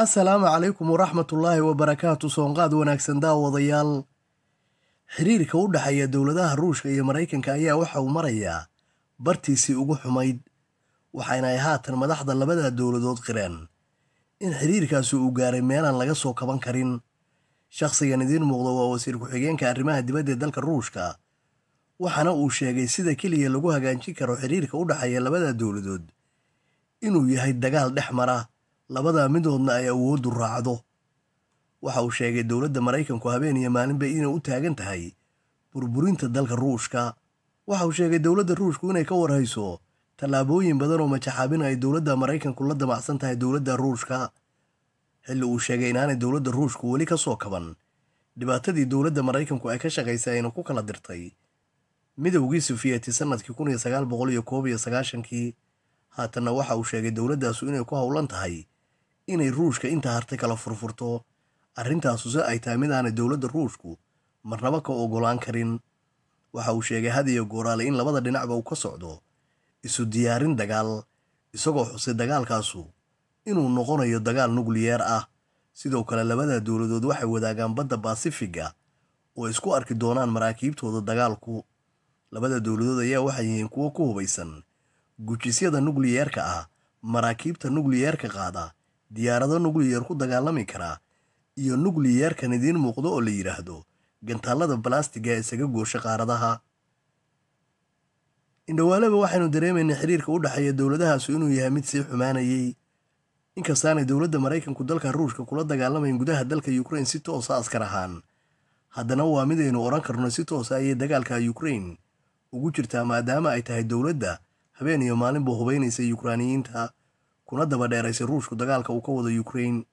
assalaamu calaykum waraxmatullaahi wabarakaatu soonqaad wanaagsan daawadayaal xiriirka u dhexeeya dowladaha ruushka iyo maraykanka ayaa waxa uu marayaa bartiisii ugu xumayd waxayna ay haatan madaxda labada dowladood qireen in xiriirkaasi uu gaaray meelaan laga soo kaban karin shaqhsigan idiin muuqda waa wasiir ku-xigeenka arrimaha dibadda ee dalka ruushka waxaana uu sheegay sida keliya lagu hagaajin karo xiriirka u dhexeeya labada dowladood inuu yahay dagaal dhex mara labadaa midoodna ay awooddu raacdo waxa uu sheegay dowladda maraykanku habeen iyo maalinba inay u taagan tahay burburinta dalka ruushka waxa uu sheegay dowladda ruushku inay ka warhayso tallaabooyin badan oo majaxaabin ay dowladda maraykanku la damacsan tahay dowladda ruushka xilli uu sheegay inaanay dowladda ruushku weli ka soo kaban dhibaatadii dowladda maraykanku ay ka shaqaysay ayna ku kala dirtay midowgii sufiyeti sannadkii kun iyo sagaal boqol iyo koob iyo sagaashankii haatanna waxa uu sheegay dowladdaasu inay ku howlan tahay inay ruushka inta hartay kala furfurto arrintaasu se ay tahay mid aanay dowladda ruushku marnaba ka ogolaan karin waxa uu sheegay had iyo gooraale in labada dhinacba uu ka socdo isu diyaarin dagaal isagoo xusay dagaalkaasu inuu noqonayo dagaal nukliyeer ah sidoo kale labada dowladood waxay wadaagaan badda baasifiga oo isku arki doonaan maraakiibtooda dagaalku labada dowladood ayaa waxay yihiin kuwo ku hubaysan gujisyada nukliyeerka ah maraakiibta nukliyeerka qaada diyaarado nukliyar ku dagaalami karaa iyo nukliyeerkan idiin muuqdo oo la yidhaahdo gantaallada balastiga isaga goosha qaaradaha indhawaaleba waxaynu dareemaynaa xiriirka u dhexeeya dowladahaasu inuu yahay mid sii xumaanayey inkastaanay dowladda maraykanku dalka ruushka kula dagaalamayn gudaha dalka yukrain si toosa ah askar ahaan haddana waa mid aynu odhan karno si toosa ayay ah dagaalka yukrain ugu jirtaa maadaama ay tahay dowladda habeen iyo maalinbu hubaynaysa yukraaniyiinta kuna daba dheeraysay ruushku dagaalka uu ka wado Ukraine